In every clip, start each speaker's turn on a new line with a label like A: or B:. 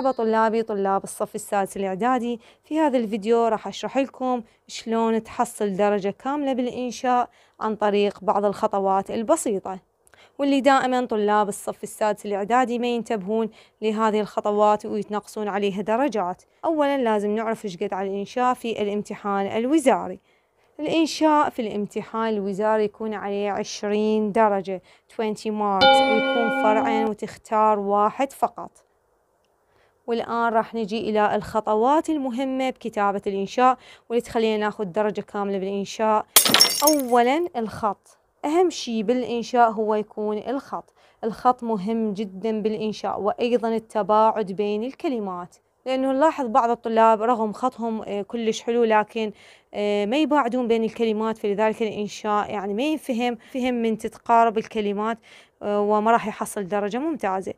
A: مرحبا طلابي طلاب الصف السادس الإعدادي في هذا الفيديو راح أشرح لكم شلون تحصل درجة كاملة بالإنشاء عن طريق بعض الخطوات البسيطة واللي دائما طلاب الصف السادس الإعدادي ما ينتبهون لهذه الخطوات ويتنقصون عليها درجات أولا لازم نعرف إيش قد على الإنشاء في الامتحان الوزاري الإنشاء في الامتحان الوزاري يكون عليه عشرين درجة 20 ماركس ويكون فرعين وتختار واحد فقط والآن راح نجي إلى الخطوات المهمة بكتابة الإنشاء واللي تخلينا ناخذ درجة كاملة بالإنشاء أولا الخط أهم شيء بالإنشاء هو يكون الخط الخط مهم جدا بالإنشاء وأيضا التباعد بين الكلمات لأنه نلاحظ بعض الطلاب رغم خطهم آه، كلش حلو لكن آه، ما يباعدون بين الكلمات فلذلك الإنشاء يعني ما ينفهم فهم من تتقارب الكلمات آه، وما راح يحصل درجة ممتازة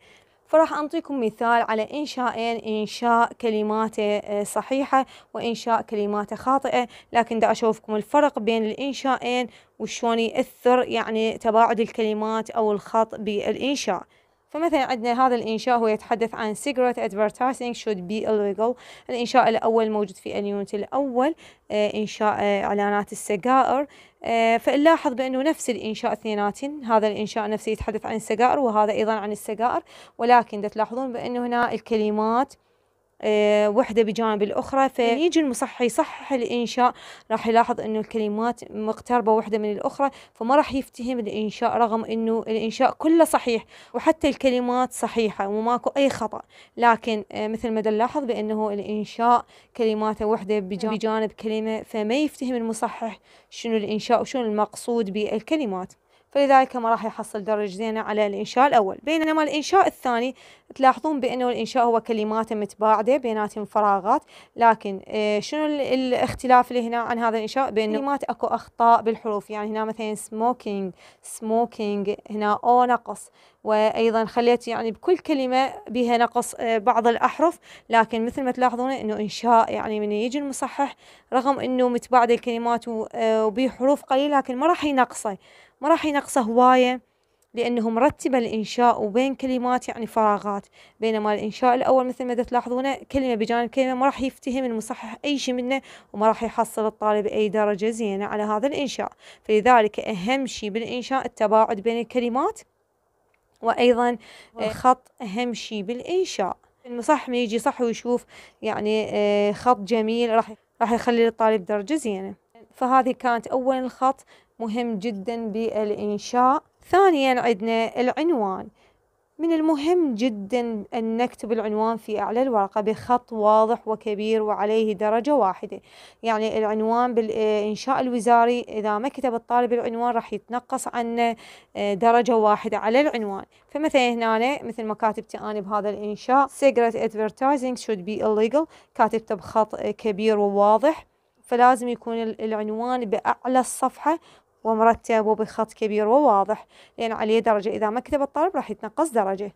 A: فراح أنطيكم مثال على إنشائين إنشاء كلماته آه، صحيحة وإنشاء كلماته خاطئة لكن دا أشوفكم الفرق بين الإنشائين وشون يأثر يعني تباعد الكلمات أو الخط بالإنشاء فمثلا عندنا هذا الإنشاء هو يتحدث عن سيجرت ادفرتايزنج شود بي illegal الإنشاء الأول موجود في اليونت الأول آه، إنشاء آه، إعلانات السجائر آه، فنلاحظ بأنه نفس الإنشاء اثنيناتين هذا الإنشاء نفسه يتحدث عن السجائر وهذا أيضا عن السجائر ولكن تلاحظون بأنه هنا الكلمات آه، وحده بجانب الاخرى فيجي المصحح يصحح الانشاء راح يلاحظ انه الكلمات مقتربه وحده من الاخرى فما راح يفتهم الانشاء رغم انه الانشاء كله صحيح وحتى الكلمات صحيحه وماكو اي خطا لكن آه، مثل ما نلاحظ بانه الانشاء كلماته وحده بجانب كلمه فما يفتهم المصحح شنو الانشاء وشنو المقصود بالكلمات فلذلك ما راح يحصل درجة زينة على الإنشاء الأول بينما الإنشاء الثاني تلاحظون بأنه الإنشاء هو كلمات متباعدة بيناتهم فراغات لكن آه، شنو الاختلاف اللي هنا عن هذا الإنشاء بأنه كلمات أكو أخطاء بالحروف يعني هنا مثلا سموكينج سموكينج هنا أو نقص وأيضا خليت يعني بكل كلمة بها نقص آه، بعض الأحرف لكن مثل ما تلاحظون أنه إنشاء يعني من يجي المصحح رغم أنه متباعدة الكلمات آه، وبحروف حروف قليلة لكن ما راح ينقصه ما راح ينقصه هواية لأنه مرتب الإنشاء وبين كلمات يعني فراغات بينما الإنشاء الأول مثل ما تلاحظونه كلمة بجانب كلمة ما راح يفتهم المصحح أي شيء منه وما راح يحصل الطالب أي درجة زينة على هذا الإنشاء فلذلك أهم شيء بالإنشاء التباعد بين الكلمات وأيضا خط أهم شيء بالإنشاء المصحح ما يجي صح ويشوف يعني آه، خط جميل راح راح يخلي للطالب درجة زينة فهذه كانت أول الخط مهم جدا بالإنشاء ثانيا عندنا العنوان من المهم جدا أن نكتب العنوان في أعلى الورقة بخط واضح وكبير وعليه درجة واحدة يعني العنوان بالإنشاء الوزاري إذا ما كتب الطالب العنوان راح يتنقص عن آه، درجة واحدة على العنوان فمثلا هنا مثل ما كاتبتي أنا بهذا الإنشاء cigarette advertising should be illegal كاتبته بخط آه، كبير وواضح فلازم يكون العنوان بأعلى الصفحة ومرتب وبخط كبير وواضح لأن عليه درجة إذا ما كتب الطالب راح يتنقص درجة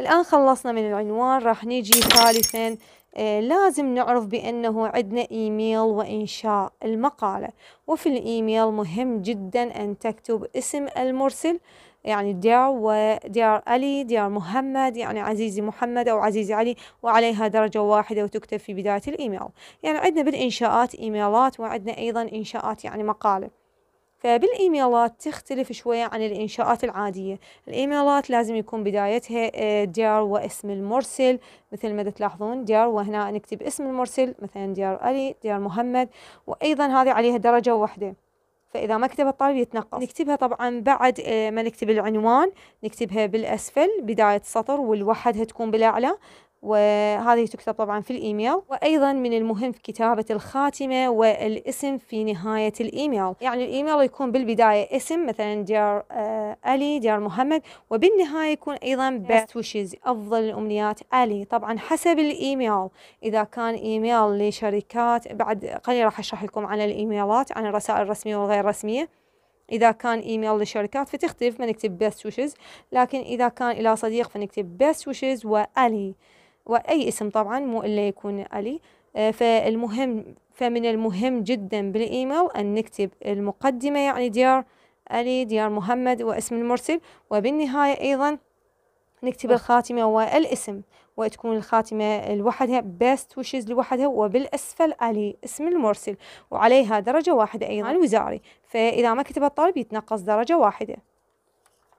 A: الآن خلصنا من العنوان راح نيجي ثالثا آه، لازم نعرف بأنه عندنا إيميل وإنشاء المقالة وفي الإيميل مهم جدا أن تكتب اسم المرسل يعني دير ودير علي دير محمد يعني عزيزي محمد أو عزيزي علي وعليها درجة واحدة وتكتب في بداية الإيميل يعني عندنا بالإنشاءات إيميلات وعندنا أيضا إنشاءات يعني مقالة فبالإيميلات تختلف شوية عن الإنشاءات العادية الإيميلات لازم يكون بدايتها آه، ديار واسم المرسل مثل ما تلاحظون ديار وهنا نكتب اسم المرسل مثلا ديار علي ديار محمد وأيضا هذه عليها درجة واحدة فإذا ما كتب الطالب يتنقص نكتبها طبعا بعد آه، ما نكتب العنوان نكتبها بالأسفل بداية سطر والوحدها تكون بالأعلى وهذه تكتب طبعا في الايميل وايضا من المهم في كتابه الخاتمه والاسم في نهايه الايميل يعني الايميل يكون بالبدايه اسم مثلا ديار آه الي ديار محمد وبالنهايه يكون ايضا best wishes افضل الامنيات الي طبعا حسب الايميل اذا كان ايميل لشركات بعد قليل راح اشرح لكم عن الايميلات عن الرسائل الرسميه والغير رسميه إذا كان إيميل لشركات فتختلف فنكتب best wishes لكن إذا كان إلى صديق فنكتب best wishes وألي وأي اسم طبعا مو إلا يكون علي آه، فالمهم فمن المهم جدا بالإيميل أن نكتب المقدمة يعني ديار علي ديار محمد واسم المرسل وبالنهاية أيضا نكتب الخاتمة والاسم وتكون الخاتمة لوحدها بيست وشيز لوحدها وبالأسفل علي اسم المرسل وعليها درجة واحدة أيضا الوزاري فإذا ما كتب الطالب يتنقص درجة واحدة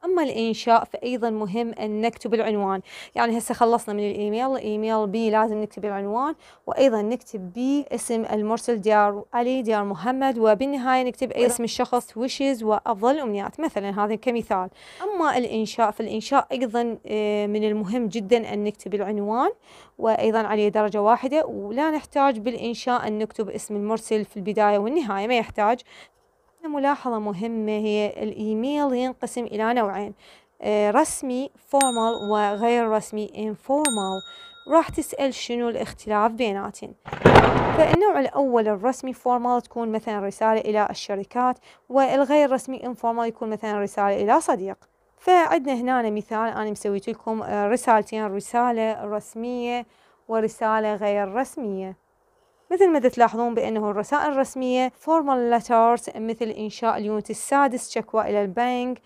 A: اما الانشاء فايضا مهم ان نكتب العنوان يعني هسه خلصنا من الايميل ايميل بي لازم نكتب العنوان وايضا نكتب بي اسم المرسل ديار علي ديار محمد وبالنهايه نكتب أي اسم الشخص وشز وافضل الامنيات مثلا هذا كمثال اما الانشاء فالانشاء ايضا آه، من المهم جدا ان نكتب العنوان وايضا عليه درجه واحده ولا نحتاج بالانشاء ان نكتب اسم المرسل في البدايه والنهايه ما يحتاج ملاحظة مهمة هي الإيميل ينقسم إلى نوعين آه، رسمي فورمال وغير رسمي informal راح تسأل شنو الاختلاف بيناتهم فالنوع الأول الرسمي فورمال تكون مثلا رسالة إلى الشركات والغير رسمي informal يكون مثلا رسالة إلى صديق فعندنا هنا مثال أنا مسويت لكم آه، رسالتين رسالة رسمية ورسالة غير رسمية مثل ما تلاحظون بأنه الرسائل الرسمية formal letters مثل إنشاء اليونت السادس شكوى إلى البنك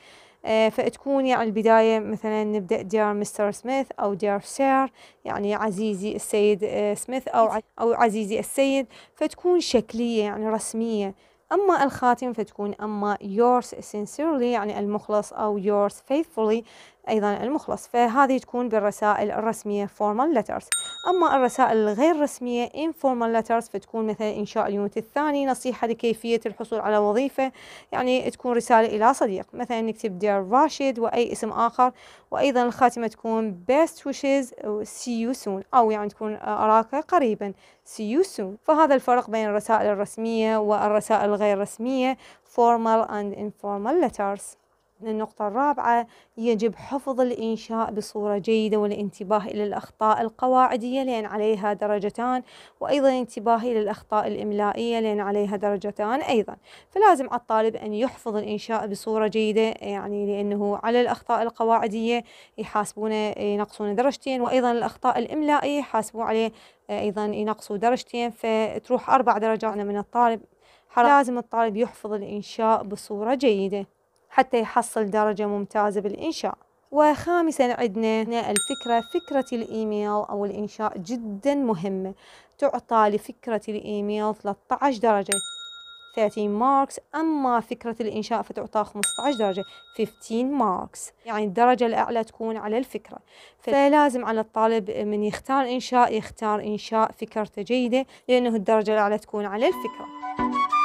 A: آه، فتكون يعني البداية مثلا نبدأ dear مستر سميث أو dear سير يعني عزيزي السيد سميث آه، أو أو عزيزي السيد فتكون شكلية يعني رسمية أما الخاتم فتكون أما yours sincerely يعني المخلص أو yours faithfully أيضا المخلص فهذه تكون بالرسائل الرسمية formal letters أما الرسائل الغير رسمية informal letters فتكون مثلا إنشاء اليونت الثاني نصيحة لكيفية الحصول على وظيفة يعني تكون رسالة إلى صديق مثلا نكتب dear راشد وأي اسم آخر وأيضا الخاتمة تكون best wishes see you soon أو يعني تكون أراك قريبا see you soon فهذا الفرق بين الرسائل الرسمية والرسائل الغير رسمية formal and informal letters النقطة الرابعة يجب حفظ الإنشاء بصورة جيدة والانتباه إلى الأخطاء القواعدية لأن عليها درجتان وأيضا الانتباه إلى الأخطاء الإملائية لأن عليها درجتان أيضا فلازم على الطالب أن يحفظ الإنشاء بصورة جيدة يعني لأنه على الأخطاء القواعدية يحاسبونه ينقصون درجتين وأيضا الأخطاء الإملائية يحاسبوا عليه أيضا ينقصوا درجتين فتروح أربع درجات من الطالب لازم الطالب يحفظ الإنشاء بصورة جيدة حتى يحصل درجة ممتازة بالإنشاء وخامسا عندنا هنا الفكرة فكرة الإيميل أو الإنشاء جدا مهمة تعطى لفكرة الإيميل 13 درجة 30 ماركس أما فكرة الإنشاء فتعطى 15 درجة 15 ماركس يعني الدرجة الأعلى تكون على الفكرة فلازم على الطالب من يختار إنشاء يختار إنشاء فكرته جيدة لأنه الدرجة الأعلى تكون على الفكرة